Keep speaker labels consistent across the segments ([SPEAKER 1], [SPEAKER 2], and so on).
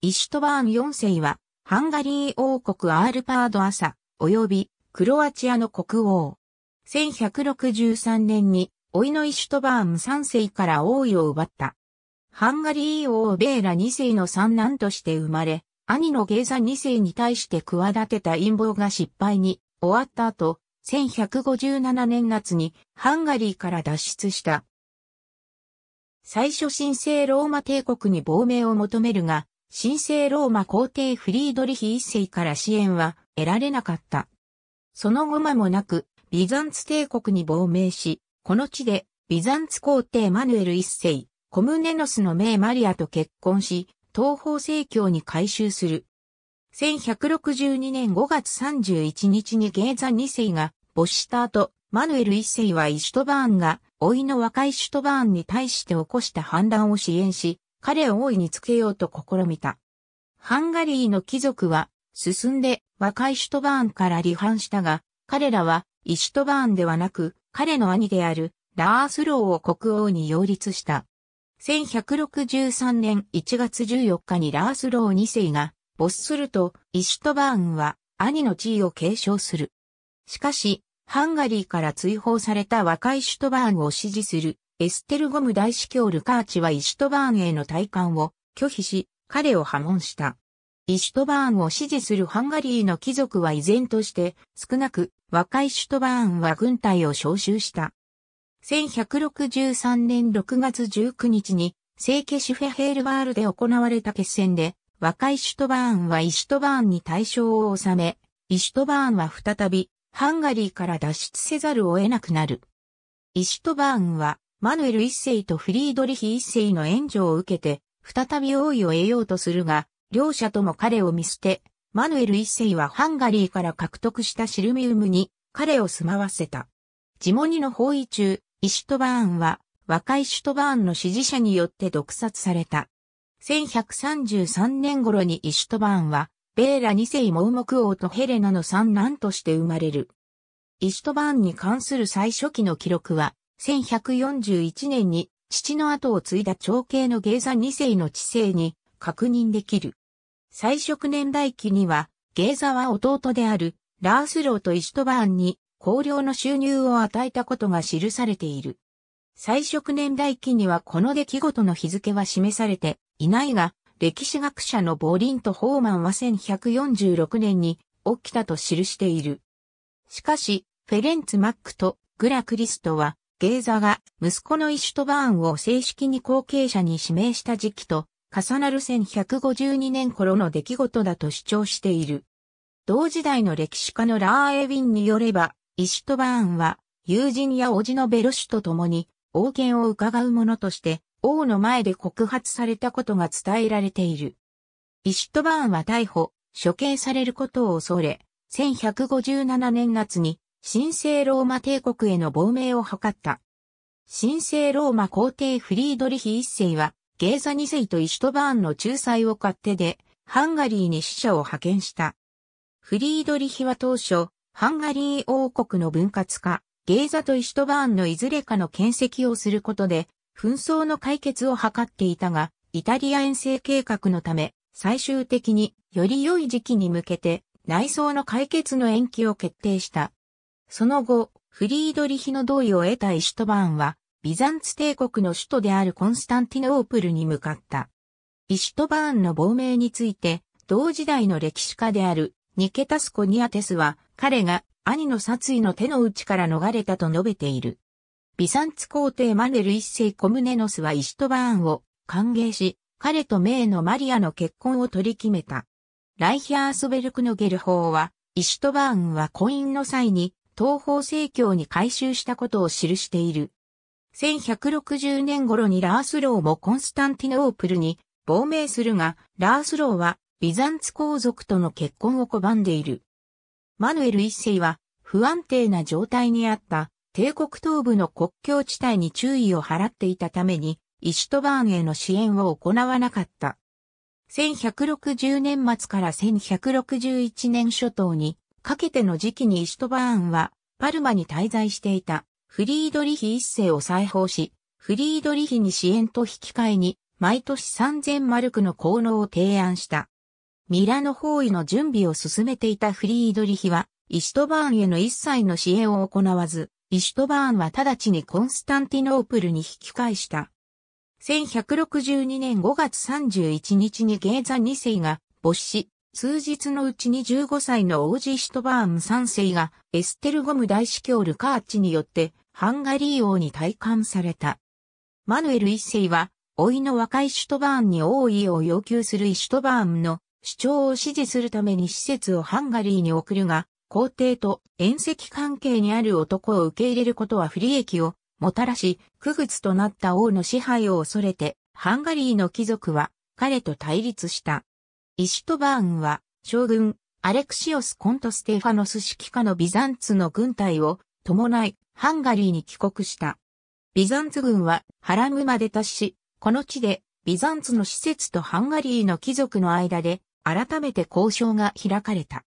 [SPEAKER 1] イシュトバーン4世は、ハンガリー王国アールパード朝、及び、クロアチアの国王。1163年に、老いのイシュトバーン3世から王位を奪った。ハンガリー王ベーラ2世の三男として生まれ、兄のゲーザ2世に対して企てた陰謀が失敗に終わった後、1157年夏にハンガリーから脱出した。最初神聖ローマ帝国に亡命を求めるが、神聖ローマ皇帝フリードリヒ一世から支援は得られなかった。その後間もなく、ビザンツ帝国に亡命し、この地で、ビザンツ皇帝マヌエル一世、コムネノスの名マリアと結婚し、東方正教に改修する。1162年5月31日にゲーザン二世が没した後、マヌエル一世はイシュトバーンが、老いの若いシュトバーンに対して起こした反乱を支援し、彼を大いにつけようと試みた。ハンガリーの貴族は進んで若いシュトバーンから離反したが、彼らはイシュトバーンではなく彼の兄であるラースローを国王に擁立した。1163年1月14日にラースロー2世が没するとイシュトバーンは兄の地位を継承する。しかし、ハンガリーから追放された若いシュトバーンを支持するエステルゴム大司教ルカーチはイシュトバーンへの退官を拒否し、彼を破門した。イシュトバーンを支持するハンガリーの貴族は依然として少なく若いシュトバーンは軍隊を召集した。1163年6月19日に聖家シュフェヘールワールで行われた決戦で若いシュトバーンはイシュトバーンに対象を収め、イシュトバーンは再びハンガリーから脱出せざるを得なくなる。イシュトバーンはマヌエル一世とフリードリヒ一世の援助を受けて、再び王位を得ようとするが、両者とも彼を見捨て、マヌエル一世はハンガリーから獲得したシルミウムに彼を住まわせた。ジモニの包囲中、イシュトバーンは若いシュトバーンの支持者によって毒殺された。1133年頃にイシュトバーンは、ベーラ二世盲目王とヘレナの三男として生まれる。イシュトバーンに関する最初期の記録は、1141年に父の後を継いだ長兄の芸座2世の知性に確認できる。最色年代記には、芸座は弟であるラースローとイシュトバーンに高量の収入を与えたことが記されている。最色年代記にはこの出来事の日付は示されていないが、歴史学者のボーリンとホーマンは1146年に起きたと記している。しかし、フェレンツ・マックとグラ・クリストはゲーザが息子のイシュトバーンを正式に後継者に指名した時期と重なる1152年頃の出来事だと主張している。同時代の歴史家のラーエウィンによれば、イシュトバーンは友人や叔父のベロシュと共に王権を伺う者として王の前で告発されたことが伝えられている。イシュトバーンは逮捕、処刑されることを恐れ、1157年夏に神聖ローマ帝国への亡命を図った。神聖ローマ皇帝フリードリヒ一世は、ゲーザ二世とイシュトバーンの仲裁を買ってで、ハンガリーに使者を派遣した。フリードリヒは当初、ハンガリー王国の分割化、ゲーザとイシュトバーンのいずれかの建設をすることで、紛争の解決を図っていたが、イタリア遠征計画のため、最終的により良い時期に向けて、内装の解決の延期を決定した。その後、フリードリヒの同意を得たイシュトバーンは、ビザンツ帝国の首都であるコンスタンティノープルに向かった。イシュトバーンの亡命について、同時代の歴史家であるニケタスコニアテスは、彼が兄の殺意の手の内から逃れたと述べている。ビザンツ皇帝マネル一世コムネノスはイシュトバーンを歓迎し、彼と名のマリアの結婚を取り決めた。ライヒアースベルクのゲル法は、イシュトバーンは婚姻の際に東方正教に改修したことを記している。1160年頃にラースローもコンスタンティノープルに亡命するが、ラースローはビザンツ皇族との結婚を拒んでいる。マヌエル一世は不安定な状態にあった帝国東部の国境地帯に注意を払っていたために、イシュトバーンへの支援を行わなかった。1160年末から1161年初頭にかけての時期にイシュトバーンは、パルマに滞在していた、フリードリヒ一世を再訪し、フリードリヒに支援と引き換えに、毎年3000マルクの効能を提案した。ミラノ包囲の準備を進めていたフリードリヒは、イシュトバーンへの一切の支援を行わず、イシュトバーンは直ちにコンスタンティノープルに引き返した。1162年5月31日にゲーザ2世が没死、数日のうちに15歳のオージシュトバーン3世がエステルゴム大司教ルカーチによってハンガリー王に退官された。マヌエル1世は、老いの若いシュトバーンに王位を要求するイシュトバーンの主張を支持するために施設をハンガリーに送るが、皇帝と縁石関係にある男を受け入れることは不利益をもたらし、区別となった王の支配を恐れて、ハンガリーの貴族は彼と対立した。イシュトバーンは、将軍、アレクシオス・コント・ステファノス指揮下のビザンツの軍隊を伴い、ハンガリーに帰国した。ビザンツ軍はハラムまで達し、この地でビザンツの施設とハンガリーの貴族の間で改めて交渉が開かれた。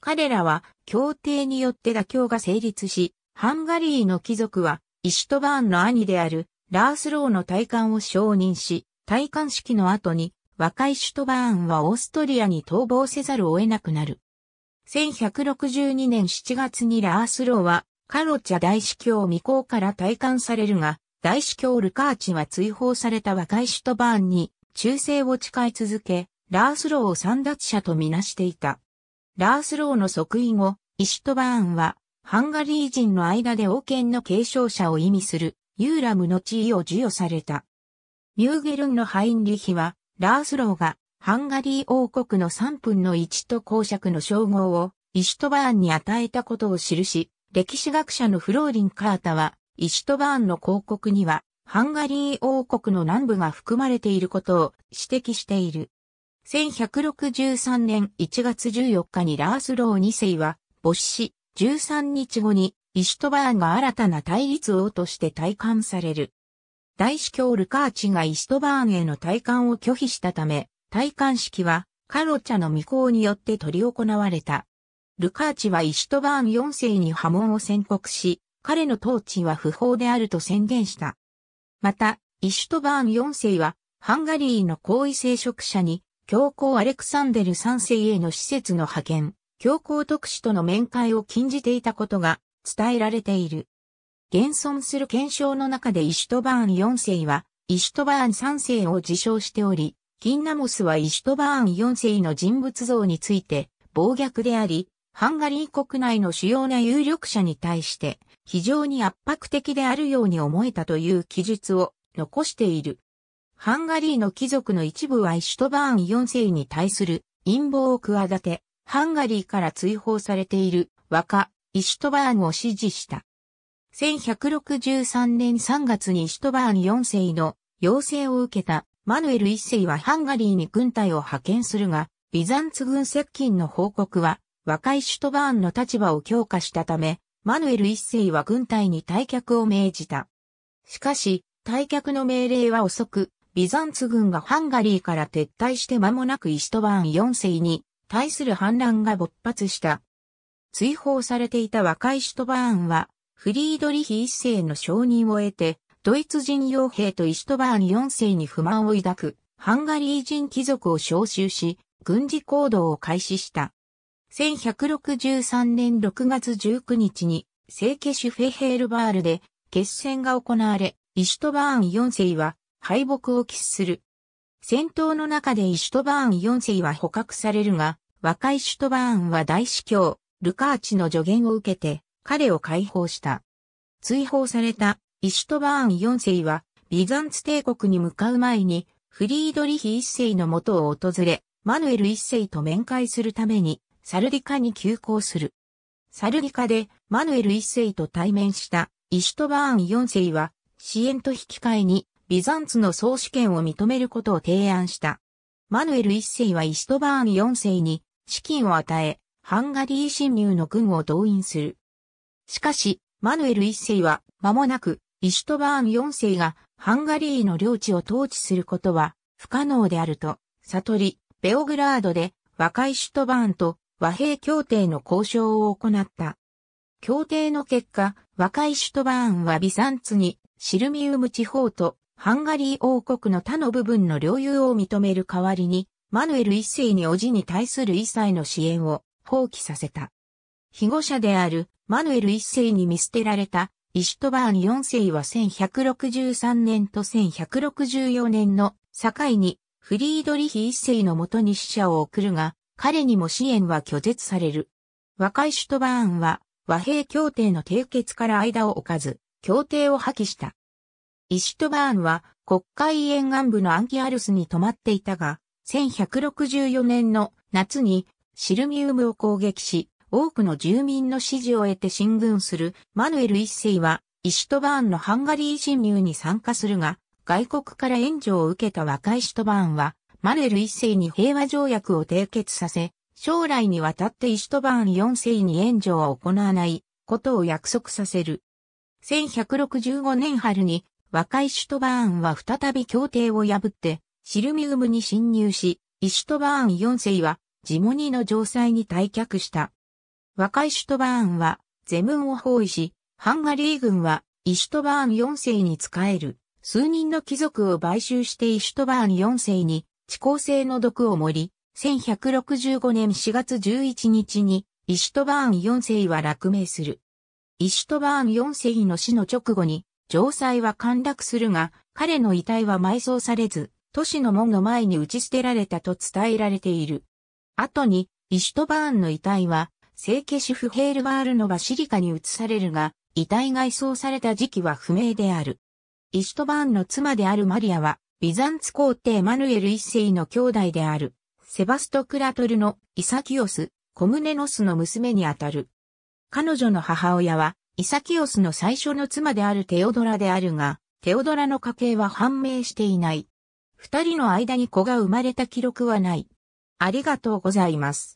[SPEAKER 1] 彼らは協定によって妥協が成立し、ハンガリーの貴族はイシュトバーンの兄であるラースローの戴冠を承認し、戴冠式の後に若いシュトバーンはオーストリアに逃亡せざるを得なくなる。1162年7月にラースローは、カロチャ大司教未公から退官されるが、大司教ルカーチは追放された若いシュトバーンに忠誠を誓い続け、ラースローを三奪者とみなしていた。ラースローの即位後、イシュトバーンは、ハンガリー人の間で王権の継承者を意味する、ユーラムの地位を授与された。ミューゲルンのハインリヒは、ラースローがハンガリー王国の3分の1と公爵の称号をイシュトバーンに与えたことを記し、歴史学者のフローリン・カータは、イシュトバーンの広告には、ハンガリー王国の南部が含まれていることを指摘している。1163年1月14日にラースロー2世は没死、13日後にイシュトバーンが新たな対立王として体感される。大司教ルカーチがイストバーンへの戴冠を拒否したため、戴冠式はカロチャの未行によって取り行われた。ルカーチはイシュトバーン4世に波紋を宣告し、彼の統治は不法であると宣言した。また、イシュトバーン4世は、ハンガリーの高位聖職者に、教皇アレクサンデル3世への施設の派遣、教皇特使との面会を禁じていたことが伝えられている。現存する検証の中でイシュトバーン4世は、イシュトバーン3世を自称しており、キンナモスはイシュトバーン4世の人物像について、暴虐であり、ハンガリー国内の主要な有力者に対して、非常に圧迫的であるように思えたという記述を残している。ハンガリーの貴族の一部はイシュトバーン4世に対する陰謀を企て、ハンガリーから追放されている若イシュトバーンを支持した。1163年3月にシュトバーン4世の要請を受けたマヌエル1世はハンガリーに軍隊を派遣するが、ビザンツ軍接近の報告は若いシュトバーンの立場を強化したため、マヌエル1世は軍隊に退却を命じた。しかし、退却の命令は遅く、ビザンツ軍がハンガリーから撤退して間もなくイシュトバーン4世に対する反乱が勃発した。追放されていた若いシュトバーンはフリードリヒ一世の承認を得て、ドイツ人傭兵とイシュトバーン四世に不満を抱く、ハンガリー人貴族を召集し、軍事行動を開始した。1163年6月19日に、聖家主フェヘールバールで、決戦が行われ、イシュトバーン4世は敗北を喫する。戦闘の中でイシュトバーン4世は捕獲されるが、若いシュトバーンは大司教、ルカーチの助言を受けて、彼を解放した。追放されたイシュトバーン4世は、ビザンツ帝国に向かう前に、フリードリヒ1世の元を訪れ、マヌエル1世と面会するために、サルディカに急行する。サルディカでマヌエル1世と対面したイシュトバーン4世は、支援と引き換えに、ビザンツの総主権を認めることを提案した。マヌエル1世はイシュトバーン4世に資金を与え、ハンガリー侵入の軍を動員する。しかし、マヌエル一世は、間もなく、イシュトバーン四世が、ハンガリーの領地を統治することは、不可能であると、悟り、ベオグラードで、若いシュトバーンと和平協定の交渉を行った。協定の結果、若いシュトバーンはビサンツに、シルミウム地方と、ハンガリー王国の他の部分の領有を認める代わりに、マヌエル一世に叔父に対する一切の支援を放棄させた。被護者であるマヌエル一世に見捨てられた、イシュトバーン四世は1163年と1164年の境にフリードリヒ一世のもとに死者を送るが、彼にも支援は拒絶される。若いシュトバーンは和平協定の締結から間を置かず、協定を破棄した。イシュトバーンは国会沿岸部のアンキアルスに泊まっていたが、1164年の夏にシルミウムを攻撃し、多くの住民の支持を得て進軍するマヌエル一世は、イシュトバーンのハンガリー侵入に参加するが、外国から援助を受けた若いシュトバーンは、マヌエル一世に平和条約を締結させ、将来にわたってイシュトバーン四世に援助を行わないことを約束させる。1165年春に若いシュトバーンは再び協定を破ってシルミウムに侵入し、イシュトバーン4世はジモニーの城塞に退却した。若いシュトバーンは、ゼムンを包囲し、ハンガリー軍は、イシュトバーン4世に仕える、数人の貴族を買収してイシュトバーン4世に、地高性の毒を盛り、1165年4月11日に、イシュトバーン4世は落命する。イシュトバーン4世の死の直後に、城塞は陥落するが、彼の遺体は埋葬されず、都市の門の前に打ち捨てられたと伝えられている。後に、イシュトバーンの遺体は、聖家主婦ヘールバールのバシリカに移されるが、遺体が移送された時期は不明である。イシュトバーンの妻であるマリアは、ビザンツ皇帝マヌエル一世の兄弟である、セバスト・クラトルのイサキオス、コムネノスの娘にあたる。彼女の母親は、イサキオスの最初の妻であるテオドラであるが、テオドラの家系は判明していない。二人の間に子が生まれた記録はない。ありがとうございます。